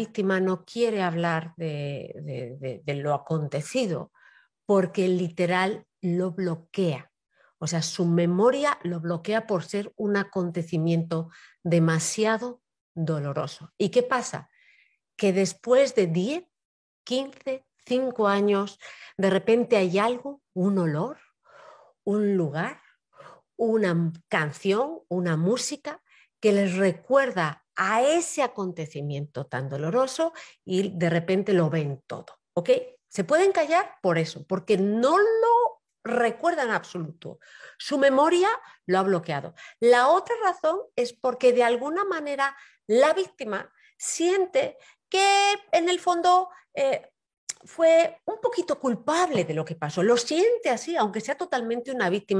víctima no quiere hablar de, lo acontecido porque literal lo bloquea. O sea, su memoria lo bloquea por ser un acontecimiento demasiado doloroso. ¿Y qué pasa? Que después de 10, 15, 5 años, de repente hay algo, un olor, un lugar, una canción, una música que les recuerda a ese acontecimiento tan doloroso y de repente lo ven todo, ¿ok? Se pueden callar por eso, porque no lo recuerdan en absoluto. Su memoria lo ha bloqueado. La otra razón es porque de alguna manera la víctima siente que en el fondo eh, fue un poquito culpable de lo que pasó. Lo siente así, aunque sea totalmente una víctima.